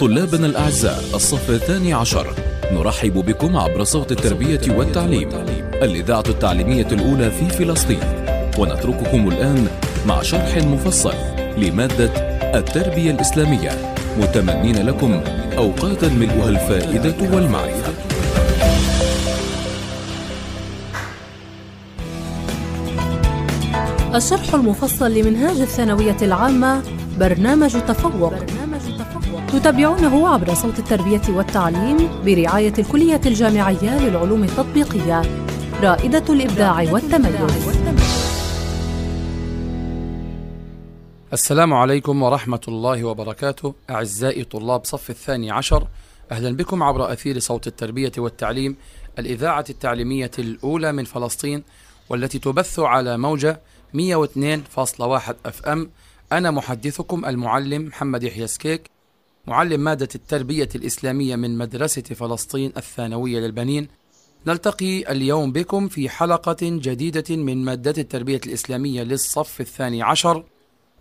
طلابنا الأعزاء الصف الثاني عشر نرحب بكم عبر صوت التربية والتعليم الإذاعة التعليمية الأولى في فلسطين ونترككم الآن مع شرح مفصل لمادة التربية الإسلامية متمنين لكم أوقاتا ملؤها الفائدة والمعرفة الشرح المفصل لمنهاج الثانوية العامة برنامج تفوق تتابعونه عبر صوت التربية والتعليم برعاية الكلية الجامعية للعلوم التطبيقية رائدة الإبداع والتميز السلام عليكم ورحمة الله وبركاته أعزائي طلاب صف الثاني عشر أهلا بكم عبر أثير صوت التربية والتعليم الإذاعة التعليمية الأولى من فلسطين والتي تبث على موجة 102.1 اف ام انا محدثكم المعلم محمد يحيى سكيك معلم مادة التربية الإسلامية من مدرسة فلسطين الثانوية للبنين نلتقي اليوم بكم في حلقة جديدة من مادة التربية الإسلامية للصف الثاني عشر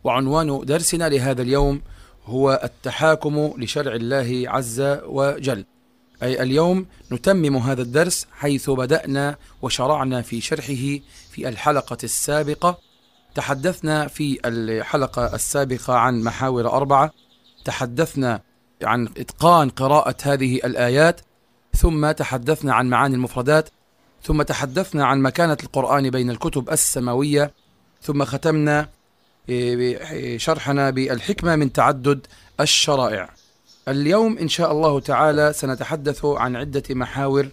وعنوان درسنا لهذا اليوم هو التحاكم لشرع الله عز وجل أي اليوم نتمم هذا الدرس حيث بدأنا وشرعنا في شرحه في الحلقة السابقة تحدثنا في الحلقة السابقة عن محاور أربعة تحدثنا عن إتقان قراءة هذه الآيات ثم تحدثنا عن معاني المفردات ثم تحدثنا عن مكانة القرآن بين الكتب السماوية ثم ختمنا إيه، إيه، شرحنا بالحكمة من تعدد الشرائع اليوم إن شاء الله تعالى سنتحدث عن عدة محاور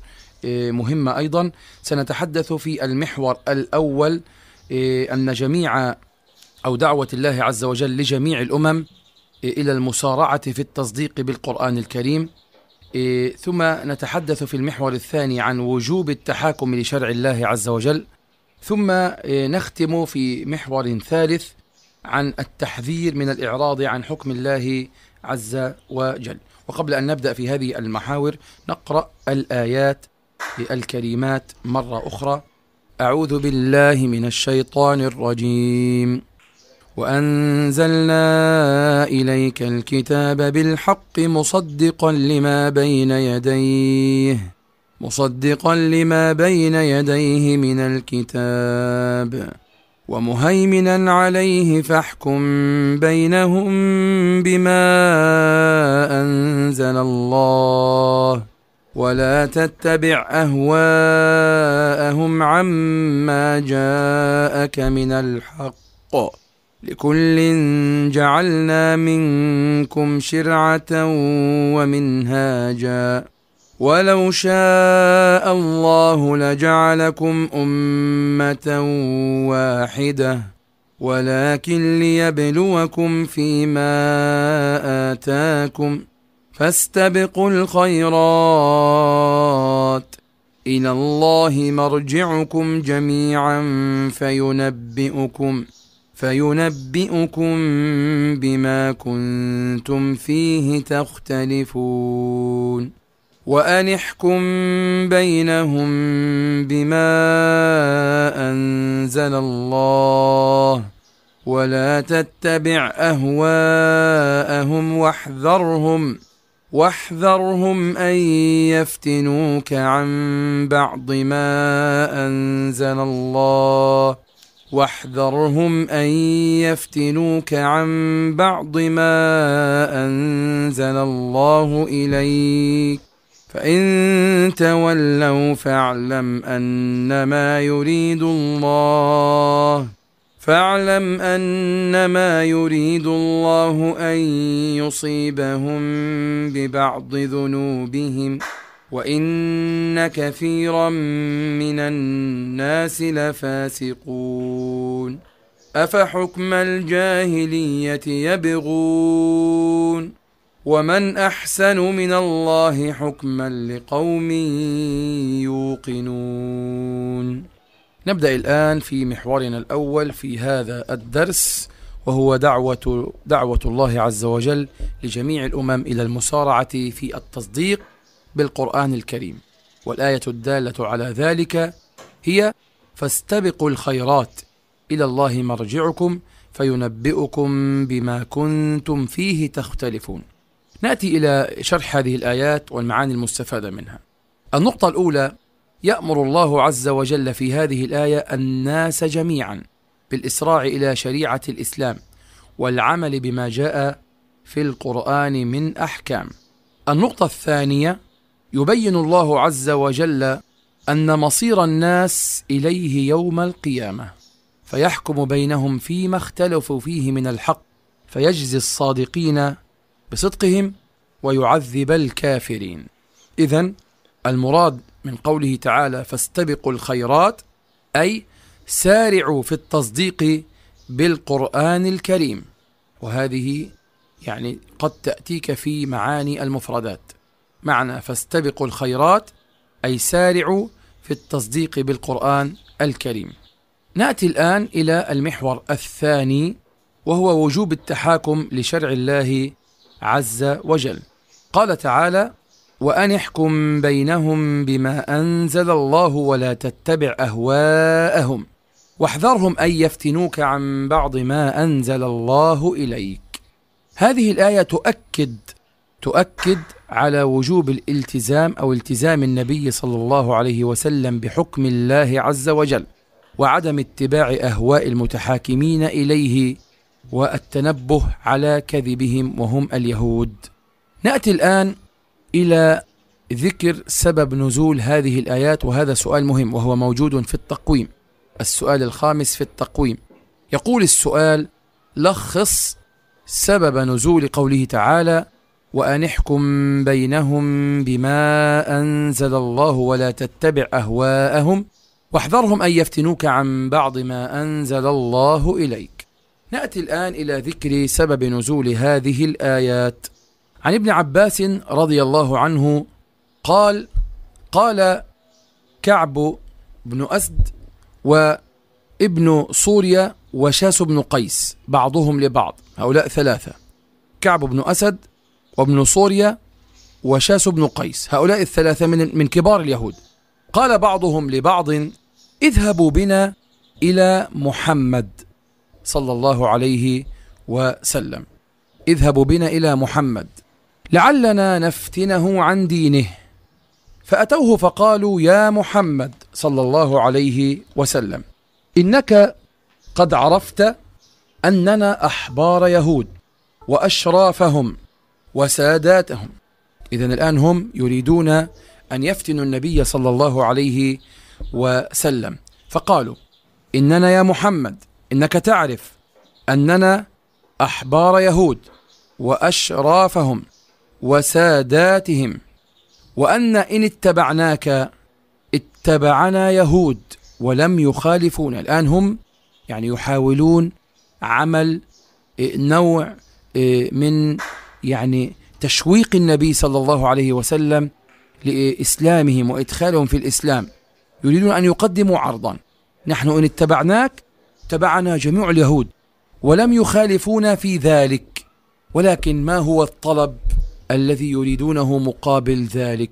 إيه، مهمة أيضا سنتحدث في المحور الأول أن جميع أو دعوة الله عز وجل لجميع الأمم إلى المسارعة في التصديق بالقرآن الكريم إيه، ثم نتحدث في المحور الثاني عن وجوب التحاكم لشرع الله عز وجل ثم إيه، نختم في محور ثالث عن التحذير من الإعراض عن حكم الله عز وجل وقبل أن نبدأ في هذه المحاور نقرأ الآيات الكريمات مرة أخرى أعوذ بالله من الشيطان الرجيم وأنزلنا إليك الكتاب بالحق مصدقا لما بين يديه مصدقا لما بين يديه من الكتاب ومهيمنا عليه فاحكم بينهم بما أنزل الله ولا تتبع أهواءهم عما جاءك من الحق لكل جعلنا منكم شرعة ومنهاجا ولو شاء الله لجعلكم أمة واحدة ولكن ليبلوكم فيما آتاكم فاستبقوا الخيرات إلى الله مرجعكم جميعا فينبئكم فينبئكم بما كنتم فيه تختلفون وأنحكم بينهم بما أنزل الله ولا تتبع أهواءهم واحذرهم واحذرهم أن يفتنوك عن بعض ما أنزل الله واحذرهم أن يفتنوك عن بعض ما أنزل الله إليك فإن تولوا فاعلم أنما يريد الله فاعلم أنما يريد الله أن يصيبهم ببعض ذنوبهم ۖ وإن كثيرا من الناس لفاسقون أفحكم الجاهلية يبغون ومن أحسن من الله حكما لقوم يوقنون نبدأ الآن في محورنا الأول في هذا الدرس وهو دعوة, دعوة الله عز وجل لجميع الأمم إلى المسارعة في التصديق بالقرآن الكريم والآية الدالة على ذلك هي فاستبقوا الخيرات إلى الله مرجعكم فينبئكم بما كنتم فيه تختلفون نأتي إلى شرح هذه الآيات والمعاني المستفادة منها النقطة الأولى يأمر الله عز وجل في هذه الآية الناس جميعا بالإسراع إلى شريعة الإسلام والعمل بما جاء في القرآن من أحكام النقطة الثانية يبين الله عز وجل أن مصير الناس إليه يوم القيامة فيحكم بينهم فيما اختلفوا فيه من الحق فيجزي الصادقين بصدقهم ويعذب الكافرين إذا المراد من قوله تعالى فاستبقوا الخيرات أي سارعوا في التصديق بالقرآن الكريم وهذه يعني قد تأتيك في معاني المفردات معنى فاستبقوا الخيرات أي سارعوا في التصديق بالقرآن الكريم. نأتي الآن إلى المحور الثاني وهو وجوب التحاكم لشرع الله عز وجل. قال تعالى: وأن احكم بينهم بما أنزل الله ولا تتبع أهواءهم واحذرهم أن يفتنوك عن بعض ما أنزل الله إليك. هذه الآية تؤكد تؤكد على وجوب الالتزام أو التزام النبي صلى الله عليه وسلم بحكم الله عز وجل وعدم اتباع أهواء المتحاكمين إليه والتنبه على كذبهم وهم اليهود نأتي الآن إلى ذكر سبب نزول هذه الآيات وهذا سؤال مهم وهو موجود في التقويم السؤال الخامس في التقويم يقول السؤال لخص سبب نزول قوله تعالى وأن احكم بينهم بما أنزل الله ولا تتبع أهواءهم واحذرهم أن يفتنوك عن بعض ما أنزل الله إليك نأتي الآن إلى ذكر سبب نزول هذه الآيات عن ابن عباس رضي الله عنه قال قال كعب بن أسد وابن سوريا وشاس بن قيس بعضهم لبعض هؤلاء ثلاثة كعب بن أسد وابن صوريا وشاس بن قيس هؤلاء الثلاثة من, من كبار اليهود قال بعضهم لبعض اذهبوا بنا إلى محمد صلى الله عليه وسلم اذهبوا بنا إلى محمد لعلنا نفتنه عن دينه فأتوه فقالوا يا محمد صلى الله عليه وسلم إنك قد عرفت أننا أحبار يهود وأشرافهم وساداتهم إذا الآن هم يريدون أن يفتنوا النبي صلى الله عليه وسلم فقالوا إننا يا محمد إنك تعرف أننا أحبار يهود وأشرافهم وساداتهم وأن إن اتبعناك اتبعنا يهود ولم يخالفونا الآن هم يعني يحاولون عمل نوع إيه، من يعني تشويق النبي صلى الله عليه وسلم لإسلامهم وإدخالهم في الإسلام يريدون أن يقدموا عرضا نحن إن اتبعناك تبعنا جميع اليهود ولم يخالفونا في ذلك ولكن ما هو الطلب الذي يريدونه مقابل ذلك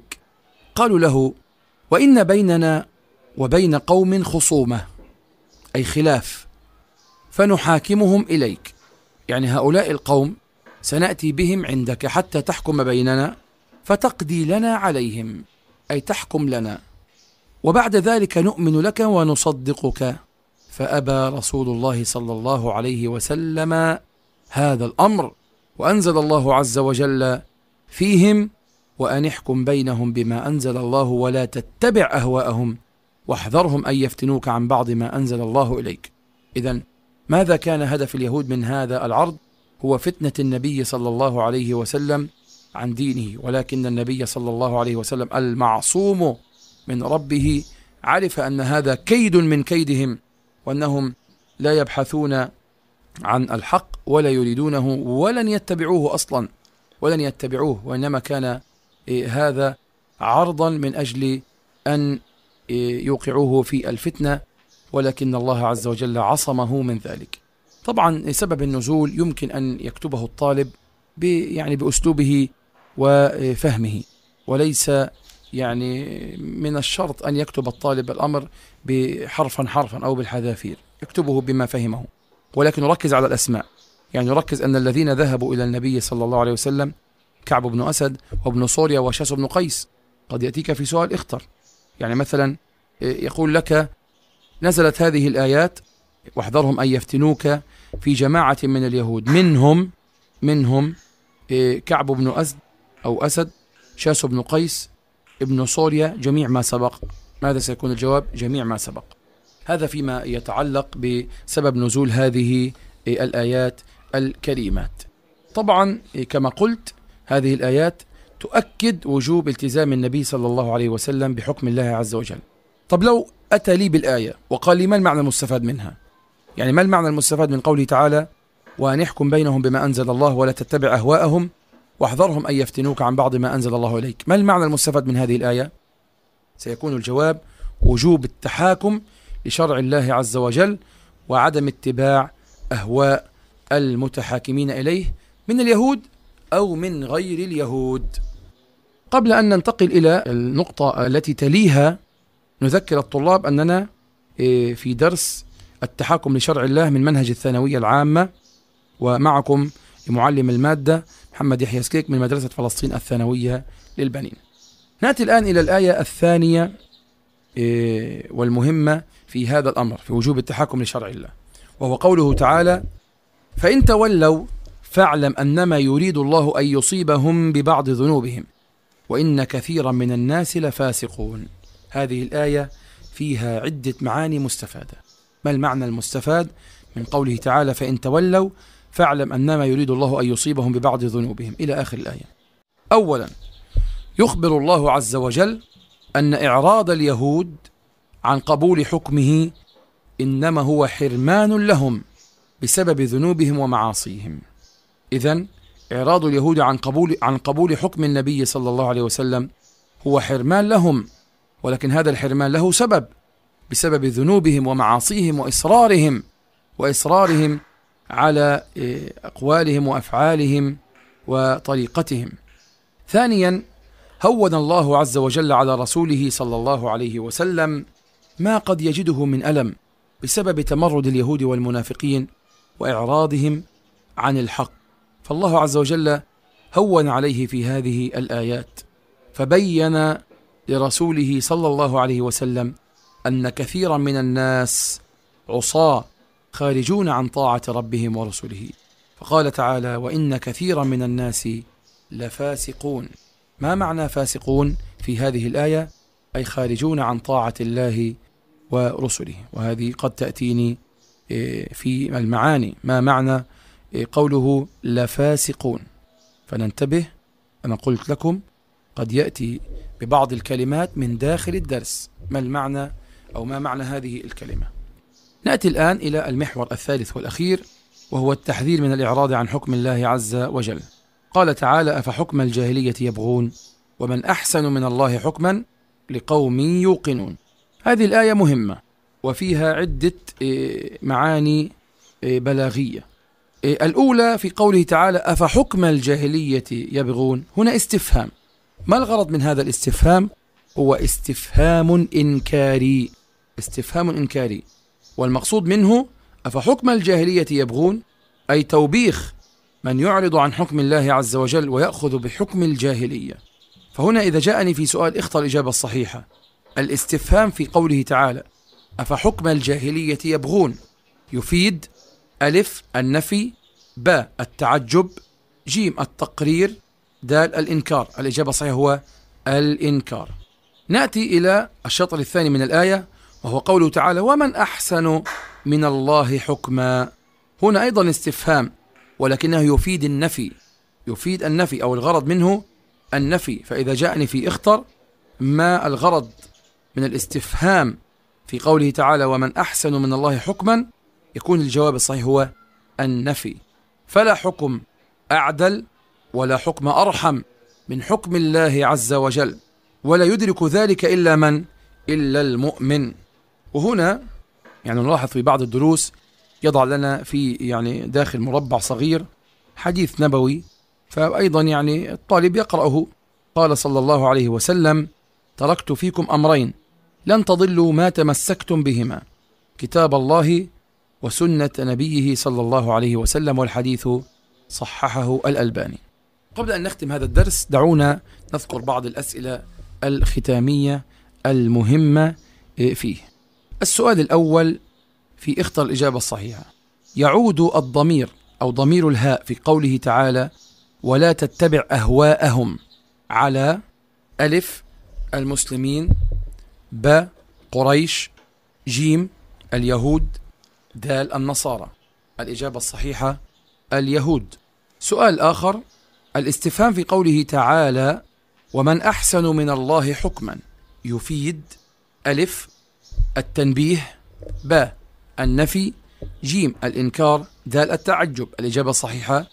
قالوا له وإن بيننا وبين قوم خصومة أي خلاف فنحاكمهم إليك يعني هؤلاء القوم سناتي بهم عندك حتى تحكم بيننا فتقضي لنا عليهم اي تحكم لنا وبعد ذلك نؤمن لك ونصدقك فابى رسول الله صلى الله عليه وسلم هذا الامر وانزل الله عز وجل فيهم وان احكم بينهم بما انزل الله ولا تتبع اهواءهم واحذرهم ان يفتنوك عن بعض ما انزل الله اليك اذا ماذا كان هدف اليهود من هذا العرض هو فتنة النبي صلى الله عليه وسلم عن دينه ولكن النبي صلى الله عليه وسلم المعصوم من ربه عرف أن هذا كيد من كيدهم وأنهم لا يبحثون عن الحق ولا يريدونه ولن يتبعوه أصلا ولن يتبعوه وإنما كان إيه، هذا عرضا من أجل أن إيه، يوقعوه في الفتنة ولكن الله عز وجل عصمه من ذلك طبعا سبب النزول يمكن أن يكتبه الطالب يعني بأسلوبه وفهمه وليس يعني من الشرط أن يكتب الطالب الأمر بحرفا حرفا أو بالحذافير يكتبه بما فهمه ولكن يركز على الأسماء يعني يركز أن الذين ذهبوا إلى النبي صلى الله عليه وسلم كعب بن أسد وابن سوريا وشاس بن قيس قد يأتيك في سؤال اختر يعني مثلا يقول لك نزلت هذه الآيات واحذرهم أن يفتنوك في جماعة من اليهود منهم منهم آه، كعب بن أسد أو أسد شاس بن قيس ابن سوريا جميع ما سبق ماذا سيكون الجواب جميع ما سبق هذا فيما يتعلق بسبب نزول هذه آه، الآيات الكريمات طبعا آه، كما قلت هذه الآيات تؤكد وجوب التزام النبي صلى الله عليه وسلم بحكم الله عز وجل طب لو أتى لي بالآية وقال لي ما المعنى المستفاد منها يعني ما المعنى المستفاد من قوله تعالى وأن يحكم بينهم بما أنزل الله ولا تتبع أهواءهم واحذرهم أن يفتنوك عن بعض ما أنزل الله إليك ما المعنى المستفاد من هذه الآية؟ سيكون الجواب وجوب التحاكم لشرع الله عز وجل وعدم اتباع أهواء المتحاكمين إليه من اليهود أو من غير اليهود قبل أن ننتقل إلى النقطة التي تليها نذكر الطلاب أننا إيه، في درس التحكم لشرع الله من منهج الثانوية العامة ومعكم معلم المادة محمد يحيى سكيك من مدرسة فلسطين الثانوية للبنين نأتي الآن إلى الآية الثانية إيه، والمهمة في هذا الأمر في وجوب التحكم لشرع الله وهو قوله تعالى فإن تولوا فاعلم أنما يريد الله أن يصيبهم ببعض ذنوبهم وإن كثيرا من الناس لفاسقون هذه الآية فيها عدة معاني مستفادة ما المعنى المستفاد من قوله تعالى فإن تولوا فاعلم أنما يريد الله أن يصيبهم ببعض ذنوبهم إلى آخر الآية أولا يخبر الله عز وجل أن إعراض اليهود عن قبول حكمه إنما هو حرمان لهم بسبب ذنوبهم ومعاصيهم إذا إعراض اليهود عن قبول عن قبول حكم النبي صلى الله عليه وسلم هو حرمان لهم ولكن هذا الحرمان له سبب بسبب ذنوبهم ومعاصيهم وإصرارهم وإصرارهم على إيه، أقوالهم وأفعالهم وطريقتهم ثانيا هون الله عز وجل على رسوله صلى الله عليه وسلم ما قد يجده من ألم بسبب تمرد اليهود والمنافقين وإعراضهم عن الحق فالله عز وجل هون عليه في هذه الآيات فبين لرسوله صلى الله عليه وسلم أن كثيرا من الناس عصاة خارجون عن طاعة ربهم ورسله فقال تعالى وإن كثيرا من الناس لفاسقون ما معنى فاسقون في هذه الآية أي خارجون عن طاعة الله ورسله وهذه قد تأتيني آه، في المعاني ما معنى آه، قوله لفاسقون فننتبه أنا قلت لكم قد يأتي ببعض الكلمات من داخل الدرس ما المعنى أو ما معنى هذه الكلمة نأتي الآن إلى المحور الثالث والأخير وهو التحذير من الإعراض عن حكم الله عز وجل قال تعالى أفحكم الجاهلية يبغون ومن أحسن من الله حكما لقوم يوقنون هذه الآية مهمة وفيها عدة إيه، معاني إيه، بلاغية إيه، الأولى في قوله تعالى أفحكم الجاهلية يبغون هنا استفهام ما الغرض من هذا الاستفهام؟ هو استفهام إنكاري استفهام إنكاري والمقصود منه أفحكم الجاهلية يبغون أي توبيخ من يعرض عن حكم الله عز وجل ويأخذ بحكم الجاهلية فهنا إذا جاءني في سؤال اختر الإجابة الصحيحة الاستفهام في قوله تعالى أفحكم الجاهلية يبغون يفيد ألف النفي باء التعجب جيم التقرير دال الإنكار الإجابة الصحيحة هو الإنكار نأتي إلى الشطر الثاني من الآية وهو قوله تعالى ومن أحسن من الله حكما هنا أيضا استفهام ولكنه يفيد النفي يفيد النفي أو الغرض منه النفي فإذا جاءني في اختر ما الغرض من الاستفهام في قوله تعالى ومن أحسن من الله حكما يكون الجواب الصحيح هو النفي فلا حكم أعدل ولا حكم أرحم من حكم الله عز وجل ولا يدرك ذلك إلا من؟ إلا المؤمن وهنا يعني نلاحظ في بعض الدروس يضع لنا في يعني داخل مربع صغير حديث نبوي فأيضا يعني الطالب يقرأه قال صلى الله عليه وسلم تركت فيكم أمرين لن تضلوا ما تمسكتم بهما كتاب الله وسنة نبيه صلى الله عليه وسلم والحديث صححه الألباني قبل أن نختم هذا الدرس دعونا نذكر بعض الأسئلة الختامية المهمة إيه، فيه السؤال الأول في اختر الإجابة الصحيحة يعود الضمير أو ضمير الهاء في قوله تعالى ولا تتبع أهواءهم على ألف المسلمين ب قريش جيم اليهود دال النصارى الإجابة الصحيحة اليهود سؤال آخر الاستفهام في قوله تعالى ومن أحسن من الله حكما يفيد ألف التنبيه باء النفي جيم الإنكار دال التعجب الإجابة الصحيحة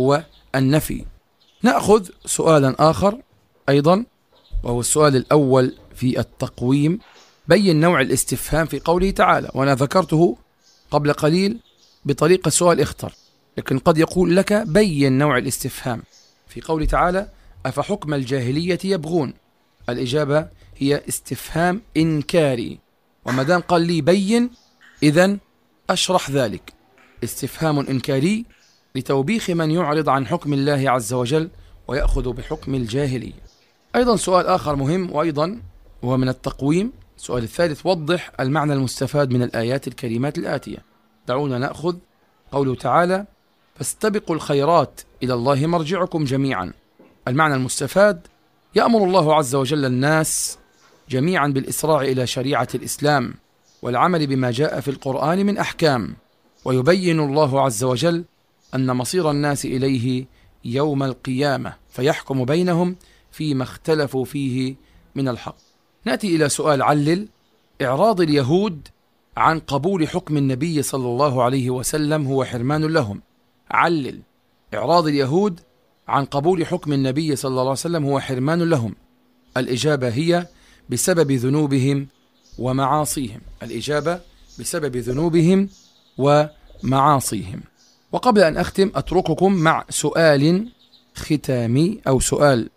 هو النفي نأخذ سؤالا آخر أيضا وهو السؤال الأول في التقويم بين نوع الاستفهام في قوله تعالى وأنا ذكرته قبل قليل بطريقة سؤال اختر لكن قد يقول لك بين نوع الاستفهام في قوله تعالى أفحكم الجاهلية يبغون الإجابة هي استفهام إنكاري وما دام قال لي بين إذا أشرح ذلك استفهام إنكاري لتوبيخ من يعرض عن حكم الله عز وجل ويأخذ بحكم الجاهلية أيضا سؤال آخر مهم وأيضا هو من التقويم السؤال الثالث وضح المعنى المستفاد من الآيات الكريمات الآتية دعونا نأخذ قوله تعالى فاستبقوا الخيرات إلى الله مرجعكم جميعا المعنى المستفاد يأمر الله عز وجل الناس جميعا بالإسراع إلى شريعة الإسلام والعمل بما جاء في القرآن من أحكام ويبين الله عز وجل أن مصير الناس إليه يوم القيامة فيحكم بينهم فيما اختلفوا فيه من الحق نأتي إلى سؤال علل إعراض اليهود عن قبول حكم النبي صلى الله عليه وسلم هو حرمان لهم علل إعراض اليهود عن قبول حكم النبي صلى الله عليه وسلم هو حرمان لهم الإجابة هي بسبب ذنوبهم ومعاصيهم الإجابة بسبب ذنوبهم ومعاصيهم وقبل أن أختم أترككم مع سؤال ختامي أو سؤال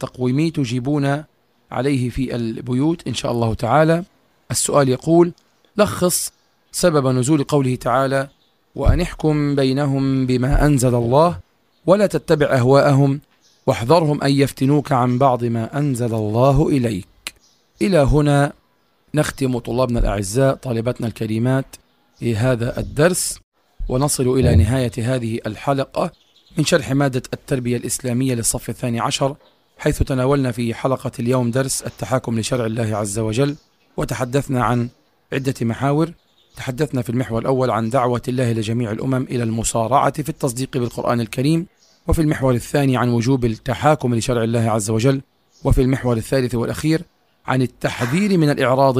تقويمي تجيبون عليه في البيوت إن شاء الله تعالى السؤال يقول لخص سبب نزول قوله تعالى وأن احكم بينهم بما أنزل الله ولا تتبع أهواءهم واحذرهم أن يفتنوك عن بعض ما أنزل الله إليك إلى هنا نختم طلابنا الأعزاء طالباتنا الكريمات في هذا الدرس ونصل إلى نهاية هذه الحلقة من شرح مادة التربية الإسلامية للصف الثاني عشر حيث تناولنا في حلقة اليوم درس التحاكم لشرع الله عز وجل وتحدثنا عن عدة محاور تحدثنا في المحور الأول عن دعوة الله لجميع الأمم إلى المصارعة في التصديق بالقرآن الكريم وفي المحور الثاني عن وجوب التحاكم لشرع الله عز وجل وفي المحور الثالث والأخير عن التحذير من الإعراض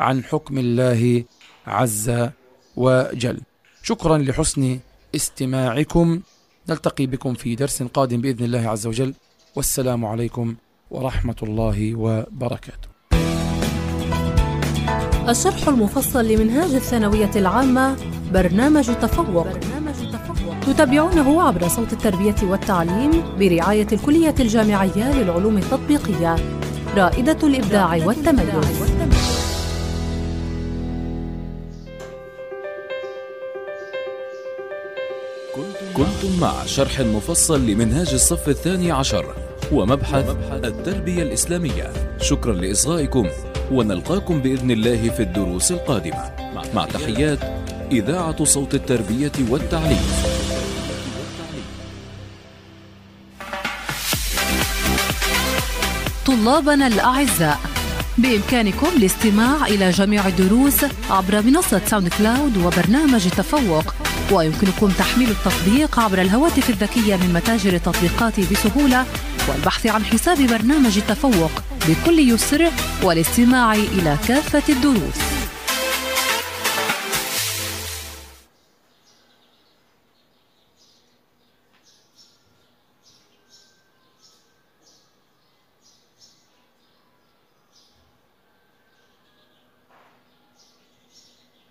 عن حكم الله عز وجل شكرا لحسن استماعكم نلتقي بكم في درس قادم بإذن الله عز وجل والسلام عليكم ورحمة الله وبركاته الشرح المفصل لمنهاج الثانوية العامة برنامج تفوق, برنامج تفوق. تتابعونه عبر صوت التربية والتعليم برعاية الكلية الجامعية للعلوم التطبيقية رائدة الإبداع والتميز كنتم مع شرح مفصل لمنهاج الصف الثاني عشر ومبحث التربية الإسلامية شكرا لإصغائكم ونلقاكم بإذن الله في الدروس القادمة مع تحيات إذاعة صوت التربية والتعليم طلابنا الأعزاء بإمكانكم الاستماع إلى جميع الدروس عبر منصة ساوند كلاود وبرنامج التفوق ويمكنكم تحميل التطبيق عبر الهواتف الذكية من متاجر التطبيقات بسهولة والبحث عن حساب برنامج التفوق بكل يسر والاستماع إلى كافة الدروس